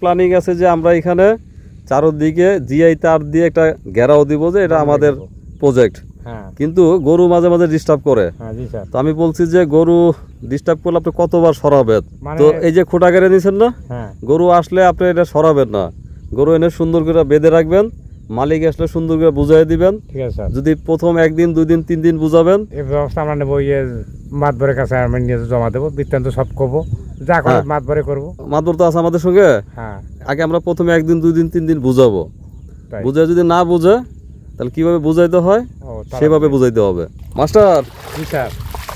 Planning আছে যে আমরা এখানে চারোদিকে জিআই তার দিয়ে একটা ঘেরাও দিব যে এটা আমাদের প্রজেক্ট হ্যাঁ। কিন্তু গরু মাঝে মাঝে ডিস্টার্ব করে হ্যাঁ, তো আমি বলছি যে গরু ডিস্টার্ব করলে আপনি কতবার সরাবেন মানে তো এই যে খোটা কেড়ে নিয়েছেন না হ্যাঁ। গরু আসলে আপনি এটা সরাবেন না গরু এনে সুন্দর করে বেঁধে রাখবেন মালিক আসলে সুন্দর করে বুঝাই দিবেন ঠিক আছে যদি প্রথম একদিন দুই দিন তিন দিন বুঝাবেন এই ব্যবস্থা আমরা নেবো ইয়ে মাতবরের কাছে আমি নিয়ে জমা দেবো বৃত্তান্ত সব করবো যা করবো হ্যাঁ। মাতবরে করবো মাতবর তো আছে আমাদের সঙ্গে হ্যাঁ আগে আমরা প্রথমে একদিন দুই দিন তিন দিন বুঝাবো বুঝে যদি না বুঝে তাহলে কিভাবে বুঝাইতে হয় সেভাবে বুঝাইতে হবে মাস্টার স্যার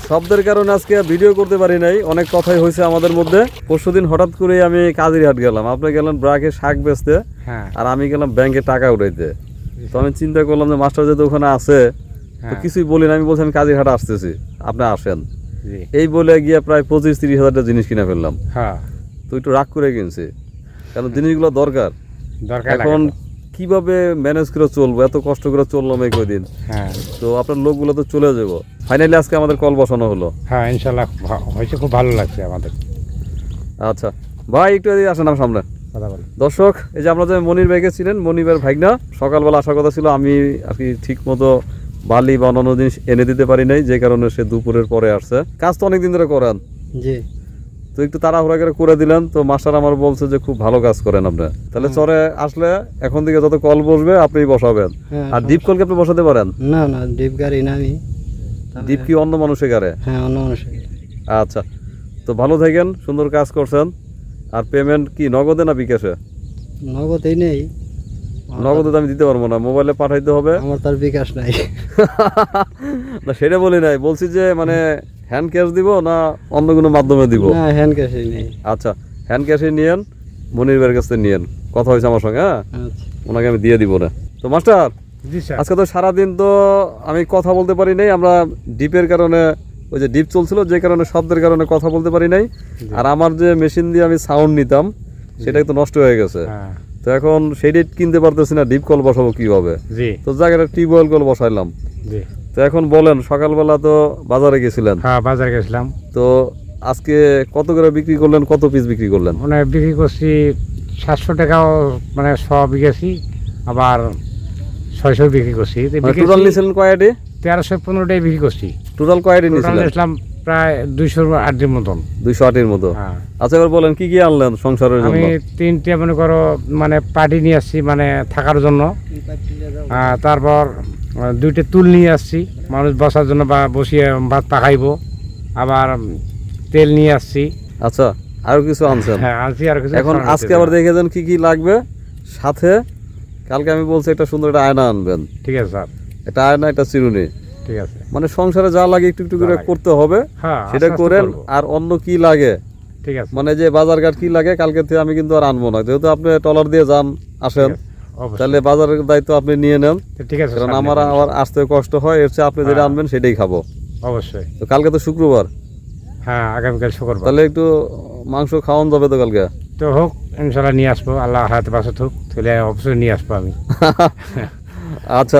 শব্দের কারণে আজকে ভিডিও করতে পারি নাই অনেক কথাই হয়েছে আমাদের মধ্যে পরশুদিন হঠাৎ করে আমি হাট গেলাম আপনি গেলেন ব্রাকে শাক বেচতে হ্যাঁ। আর আমি গেলাম ব্যাংকে টাকা উঠাইতে তো আমি চিন্তা করলাম যে মাস্টার যেহেতু ওখানে আছে তো হ্যাঁ। কিছুই বলি আমি বলছি আমি কাজীঘাট আসতেছি আপনি আসেন এই বলে গিয়ে প্রায় পঁচিশ তিরিশ হাজারটা জিনিস কিনে ফেললাম হ্যাঁ। তো একটু রাগ করে কিনছি কারণ জিনিসগুলো দরকার এখন কিভাবে ম্যানেজ করে চলবো এত কষ্ট করে চললাম এই কদিন তো আপনার লোকগুলো তো চলে যাব ফাইনালি আজকে আমাদের কল বসানো হলো হ্যাঁ ইনশাল্লাহ হয়েছে খুব ভালো লাগছে আমাদের আচ্ছা ভাই একটু আসেন আমার সামনে দর্শক এই যে আমরা যে মনির ভাইকে ছিলেন মনির ভাইয়ের ভাইগনা সকালবেলা আসার কথা ছিল আমি আর কি ঠিক মতো বালি বা অন্যান্য জিনিস এনে দিতে পারি নাই যে কারণে সে দুপুরের পরে আসছে কাজ তো অনেকদিন ধরে করেন জি তো একটু তাড়াহুড়া করে করে দিলেন তো মাস্টার আমার বলছে যে খুব ভালো কাজ করেন আপনি তাহলে হ্যাঁ। চরে আসলে এখন থেকে যত কল বসবে আপনি বসাবেন হ্যাঁ, আর ডিপ কলকে আপনি বসাতে পারেন না না ডিপ গাড়ি না আমি ডিপ কি অন্য মানুষের গাড়ে হ্যাঁ অন্য মানুষের আচ্ছা তো ভালো থাকেন সুন্দর কাজ করছেন আর পেমেন্ট কি নগদে না বিকাশে নগদেই নেই নগদে তো আমি দিতে পারবো না মোবাইলে পাঠাইতে হবে আমার তার বিকাশ নাই না সেটা বলি নাই বলছি যে মানে হ্যান্ড ক্যাশ দিব না অন্য কোনো মাধ্যমে দিব না হ্যান্ড ক্যাশই নেই আচ্ছা হ্যান্ড ক্যাশই নিয়েন মনির ভাইয়ের কাছে নিয়েন কথা হয়েছে আমার সঙ্গে হ্যাঁ আচ্ছা। ওনাকে আমি দিয়ে দিব না তো মাস্টার আজকে তো সারাদিন তো আমি কথা বলতে পারি নাই আমরা ডিপের কারণে ওই যে ডিপ চলছিল যে কারণে শব্দের কারণে কথা বলতে পারি নাই আর আমার যে মেশিন দিয়ে আমি সাউন্ড নিতাম সেটা তো নষ্ট হয়ে গেছে হ্যাঁ। তো এখন সেই ডেট কিনতে পারতেছি না ডিপ কল বসাবো কিভাবে তো জায়গাটা টিউবওয়েল কল বসাইলাম তো এখন বলেন সকালবেলা তো বাজারে গেছিলেন হ্যাঁ বাজারে গেছিলাম তো আজকে কত করে বিক্রি করলেন কত পিস বিক্রি করলেন মানে বিক্রি করছি সাতশো টাকাও মানে সব গেছি আবার ছয়শো বিক্রি করছি মানে টোটাল তেরোশো পনেরোটাই বিক্রি করছি টোটাল কয়টি নিয়েছিলাম প্রায় দুইশো আটের মতন দুইশো আটের মতো হ্যাঁ। আচ্ছা এবার বলেন কি কি আনলেন সংসারের জন্য আমি তিনটে মনে করো মানে পাটি নিয়ে আসছি মানে থাকার জন্য তারপর দুইটা তুল নিয়ে আসছি মানুষ বসার জন্য বা বসিয়ে ভাত পাকাইব আবার তেল নিয়ে আসছি আচ্ছা আর কিছু আনছেন হ্যাঁ আনছি আর কিছু এখন আজকে আবার দেখে যান কি কি লাগবে সাথে কালকে আমি বলছি একটা সুন্দর একটা আয়না আনবেন ঠিক আছে স্যার এটা না এটা চিরুনি ঠিক আছে মানে সংসারে যা লাগে একটু একটু করে করতে হবে হ্যাঁ, সেটা করেন আর অন্য কি লাগে ঠিক আছে মানে যে বাজার ঘাট কি লাগে কালকে থেকে আমি কিন্তু আর আনবো না যেহেতু আপনি টলার দিয়ে যান আসেন তাহলে বাজারের দায়িত্ব আপনি নিয়ে নেন ঠিক আছে কারণ আমার আবার আসতে কষ্ট হয় এর চেয়ে আপনি যেটা হ্যাঁ। আনবেন সেটাই খাবো অবশ্যই তো কালকে তো শুক্রবার হ্যাঁ আগামীকাল শুক্রবার তাহলে একটু মাংস খাওয়ান যাবে তো কালকে তো হোক ইনশাল্লাহ নিয়ে আসবো আল্লাহ হাতে পাশে থাক তাহলে অবশ্যই নিয়ে আসবো আমি আচ্ছা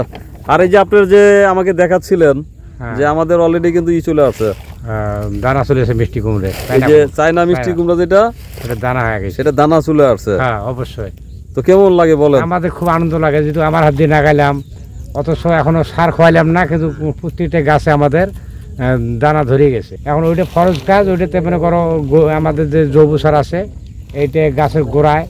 আর এই যে আপনার যে আমাকে দেখাচ্ছিলেন হ্যাঁ। যে আমাদের অলরেডি কিন্তু ই চলে আছে দানা চলে আসে মিষ্টি কুমড়ে এই যে চায়না মিষ্টি কুমড়া যেটা সেটা দানা হয়ে গেছে সেটা দানা চলে আসছে হ্যাঁ অবশ্যই তো কেমন লাগে বলেন আমাদের খুব আনন্দ লাগে যেহেতু আমার হাত দিয়ে লাগাইলাম অথচ এখনো সার খোয়াইলাম না কিন্তু প্রত্যেকটা গাছে আমাদের দানা ধরে গেছে এখন ওইটা ফরজ কাজ ওইটাতে মনে করো আমাদের যে জৈব সার আছে এইটা গাছের গোড়ায়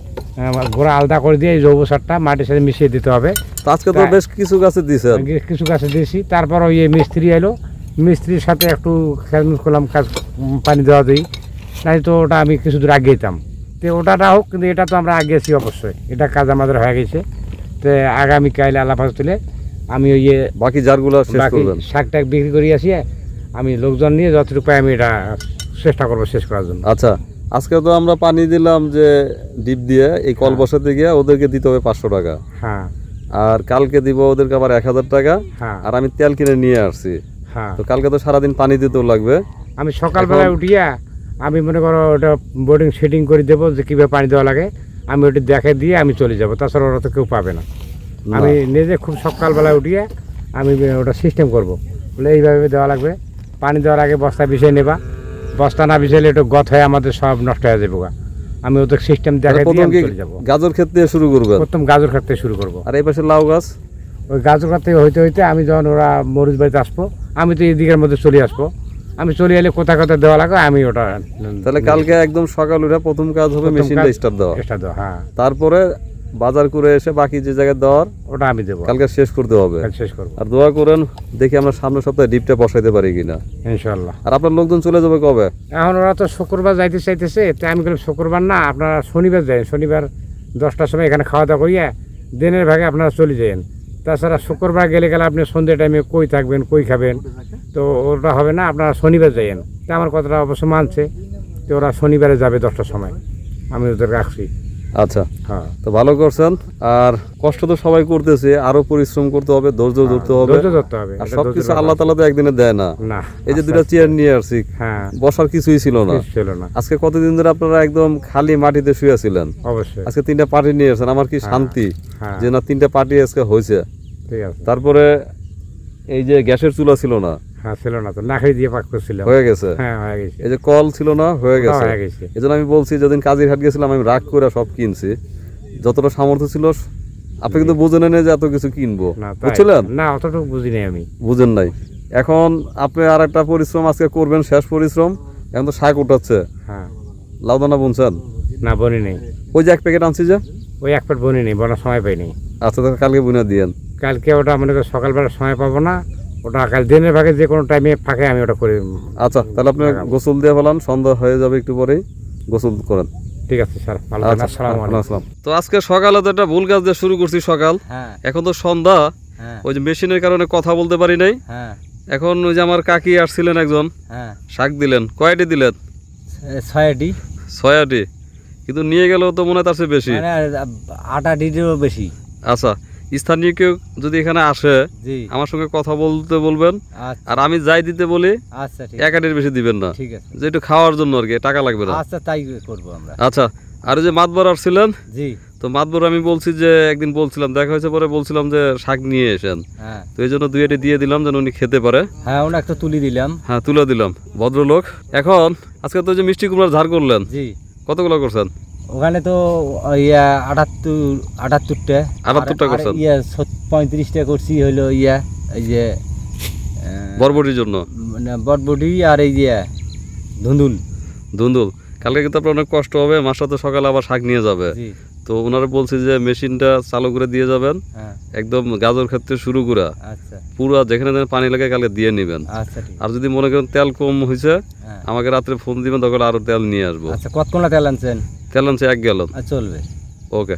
গোড়া আলাদা করে দিয়ে জৈব সারটা মাটির সাথে মিশিয়ে দিতে হবে আজকে তো বেশ কিছু গাছে দিয়েছে কিছু গাছে দিয়েছি তারপর ওই মিস্ত্রি এলো মিস্ত্রির সাথে একটু খেয়াল করলাম কাজ পানি দেওয়া দিই নাই তো ওটা আমি কিছু দূর আগে যেতাম তো ওটাটা হোক কিন্তু এটা তো আমরা আগেছি অবশ্যই এটা কাজ আমাদের হয়ে গেছে তো আগামীকাল আলাপাস তুলে আমি ওই বাকি যারগুলো বাকি শাক টাক বিক্রি করি আসিয়ে আমি লোকজন নিয়ে যতটুকু পাই আমি এটা চেষ্টা করবো শেষ করার জন্য আচ্ছা আজকে তো আমরা পানি দিলাম যে ডিপ দিয়ে এই কল হ্যাঁ। বসাতে গিয়ে ওদেরকে দিতে হবে পাঁচশো টাকা হ্যাঁ। আর কালকে দিব ওদেরকে আবার এক হাজার টাকা হ্যাঁ। আর আমি তেল কিনে নিয়ে আসছি তো কালকে তো সারাদিন পানি দিতেও লাগবে আমি সকালবেলা উঠিয়া আমি মনে করো ওটা বোর্ডিং সেটিং করে দেবো যে কীভাবে পানি দেওয়া লাগে আমি ওটা দেখে দিয়ে আমি চলে যাব তাছাড়া ওরা তো কেউ পাবে না আমি নিজে খুব সকালবেলা উঠিয়ে আমি ওটা সিস্টেম করবো বলে এইভাবে দেওয়া লাগবে পানি দেওয়ার আগে বস্তা বিষয় নেবা বস্তা না বিছাইলে একটু গত হয়ে আমাদের সব নষ্ট হয়ে যাবে আমি ওদের সিস্টেম দেখাই দিয়ে গাজর ক্ষেত দিয়ে শুরু করবো প্রথম গাজর ক্ষেত থেকে শুরু করবো আর এই পাশে লাউ গাছ ওই গাজর ক্ষেত থেকে হইতে হইতে আমি যখন ওরা মরুজ বাড়িতে আসবো আমি তো এদিকের মধ্যে চলে আসবো আমি চলে এলে কোথা কোথা দেওয়া লাগে আমি ওটা তাহলে কালকে একদম সকাল উঠে প্রথম কাজ হবে মেশিনটা স্টার্ট দেওয়া স্টার্ট দেওয়া হ্যাঁ তারপরে বাজার করে এসে বাকি যে জায়গায় দর ওটা আমি দেবো কালকে শেষ করতে হবে শেষ করবো আর দোয়া করেন দেখি আমরা সামনের সপ্তাহে ডিপটা বসাইতে পারি কিনা ইনশাল্লাহ আর আপনার লোকজন চলে যাবে কবে এখন ওরা তো শুক্রবার যাইতে চাইতেছে তাই আমি গেলে শুক্রবার না আপনারা শনিবার যাই শনিবার দশটার সময় এখানে খাওয়া দাওয়া করিয়া দিনের ভাগে আপনারা চলে যাবেন তাছাড়া শুক্রবার গেলে গেলে আপনি সন্ধ্যে টাইমে কই থাকবেন কই খাবেন তো ওটা হবে না আপনারা শনিবার যাইয়েন তা আমার কথাটা অবশ্য মানছে তো ওরা শনিবারে যাবে দশটার সময় আমি ওদের রাখছি আচ্ছা হ্যাঁ তো ভালো করছেন আর কষ্ট তো সবাই করতেছে আরো পরিশ্রম করতে হবে ধৈর্য হ্যাঁ, ধরতে হবে আর সবকিছু আল্লাহ তালা তো একদিনে দেয় না এই যে দুটা চেয়ার আচ্ছা। নিয়ে আসি হ্যাঁ। বসার কিছুই ছিল না আজকে কতদিন ধরে আপনারা একদম খালি মাটিতে শুয়ে ছিলেন আজকে তিনটা পার্টি নিয়ে আসছেন আমার কি হ্যাঁ, শান্তি যে না তিনটা পার্টি আজকে হয়েছে তারপরে এই যে গ্যাসের চুলা ছিল না হ্যাঁ ছিল না দিয়ে হ্যাঁ, কল ছিল না হয়ে হ্যাঁ, গেছে এই জন্য আমি বলছি হাট গেছিলাম আমি রাগ করে সব কিনছি যতটা ছিল আপনি কিন্তু যে এত কিছু কিনবো আমি বুঝেন নাই এখন আপনি আর একটা পরিশ্রম আজকে করবেন শেষ পরিশ্রম এখন তো শাক উঠাচ্ছে হ্যাঁ। লাউদানা বুনছেন না বনি নেই ওই যে এক প্যাকেট আনছি যে ওই এক প্যাকেট বনি নেই বনার সময় পাইনি আচ্ছা কালকে বুনে দিয়ে কালকে ওটা মনে করি সকালবেলা সময় পাবো না ওটা আকাল দিনের ভাগে যে কোনো টাইমে ফাঁকে আমি ওটা করে আচ্ছা তাহলে আপনি গোসল দিয়ে ফেলান সন্ধ্যা হয়ে যাবে একটু পরেই গোসল করেন ঠিক আছে স্যার আচ্ছা, তো আজকে সকালে তো একটা ভুল কাজ দিয়ে শুরু করছি সকাল হ্যাঁ। এখন তো সন্ধ্যা হ্যাঁ। ওই যে মেশিনের কারণে কথা বলতে পারি নাই হ্যাঁ। এখন ওই যে আমার কাকি আসছিলেন একজন শাক দিলেন কয়টি দিলেন ছয়টি ছয়টি কিন্তু নিয়ে গেলেও তো মনে হয় তার বেশি মানে আটা ডিটিরও বেশি আচ্ছা স্থানীয় কেউ যদি এখানে আসে আমার সঙ্গে কথা বলতে বলবেন আচ্ছা। আর আমি যাই দিতে বলি আচ্ছা, এক বেশি দিবেন না যে একটু খাওয়ার জন্য আর কি টাকা লাগবে না আচ্ছা তাই করবো আমরা আচ্ছা আর যে মাতবর আসছিলেন জি তো মাতবর আমি বলছি যে একদিন বলছিলাম দেখা হয়েছে পরে বলছিলাম যে শাক নিয়ে এসেন হ্যাঁ। তো এই জন্য দুইটি দিয়ে দিলাম যেন উনি খেতে পারে হ্যাঁ ওনা একটা তুলি দিলাম হ্যাঁ তুলে দিলাম ভদ্রলোক এখন আজকে তো যে মিষ্টি কুমড়ার ঝাড় করলেন জি কতগুলো করছেন ওখানে তো ইয়া আটাত্তর আটাত্তরটা আটাত্তরটা করছে ইয়া পঁয়ত্রিশটা করছি হলো ইয়া এই যে বরবটির জন্য মানে বরবটি আর এই যে ধুন্দুল ধুন্দুল কালকে কিন্তু আপনার অনেক কষ্ট হবে মাসা তো সকালে আবার শাক নিয়ে যাবে তো ওনারা বলছে যে মেশিনটা চালু করে দিয়ে যাবেন হ্যাঁ। একদম গাজর ক্ষেত্রে শুরু করে আচ্ছা। পুরো যেখানে পানি লাগে কালকে দিয়ে নেবেন আচ্ছা, আর যদি মনে করেন তেল কম হয়েছে হ্যাঁ। আমাকে রাত্রে ফোন দিবেন তখন আরো তেল নিয়ে আসবো আচ্ছা কতক্ষণ তেল আনছেন తెల్లం చేయగలం చల్వే ఓకే